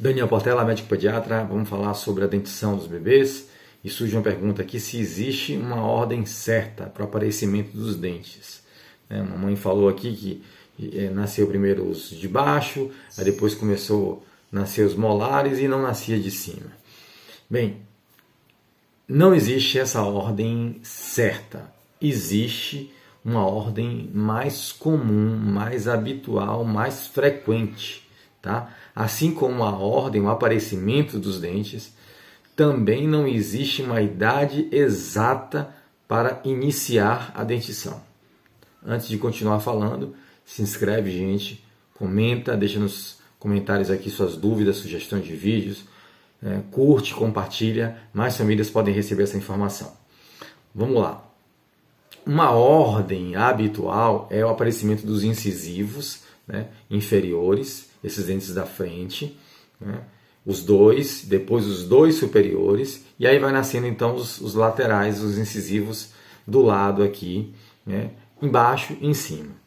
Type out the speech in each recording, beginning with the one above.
Daniel Portela, médico pediatra, vamos falar sobre a dentição dos bebês. E surge uma pergunta aqui se existe uma ordem certa para o aparecimento dos dentes. É, a mamãe falou aqui que é, nasceu primeiro os de baixo, aí depois começou a nascer os molares e não nascia de cima. Bem, não existe essa ordem certa. Existe uma ordem mais comum, mais habitual, mais frequente tá? Assim como a ordem, o aparecimento dos dentes, também não existe uma idade exata para iniciar a dentição. Antes de continuar falando, se inscreve, gente, comenta, deixa nos comentários aqui suas dúvidas, sugestões de vídeos, é, curte, compartilha, mais famílias podem receber essa informação. Vamos lá. Uma ordem habitual é o aparecimento dos incisivos né, inferiores, esses dentes da frente, né, os dois, depois os dois superiores, e aí vai nascendo então os, os laterais, os incisivos do lado aqui, né, embaixo e em cima.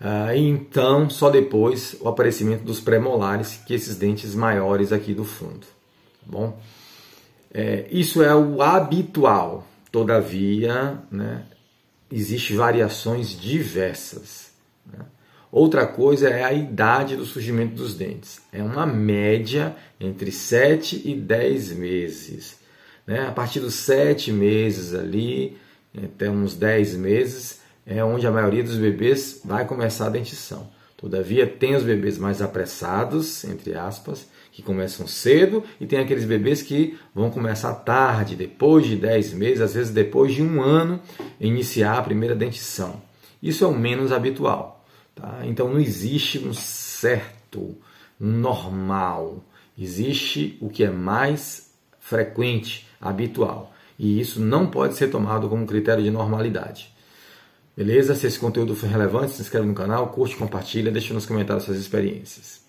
Ah, e então, só depois, o aparecimento dos premolares, que é esses dentes maiores aqui do fundo. Tá bom? É, isso é o habitual, todavia, né, existem variações diversas. Né? Outra coisa é a idade do surgimento dos dentes. É uma média entre 7 e 10 meses. Né? A partir dos 7 meses ali, até uns 10 meses, é onde a maioria dos bebês vai começar a dentição. Todavia, tem os bebês mais apressados, entre aspas, que começam cedo, e tem aqueles bebês que vão começar tarde, depois de 10 meses, às vezes depois de um ano, iniciar a primeira dentição. Isso é o menos habitual. Tá? Então não existe um certo, normal. Existe o que é mais frequente, habitual. E isso não pode ser tomado como critério de normalidade. Beleza? Se esse conteúdo foi relevante, se inscreve no canal, curte, compartilha, deixa nos comentários suas experiências.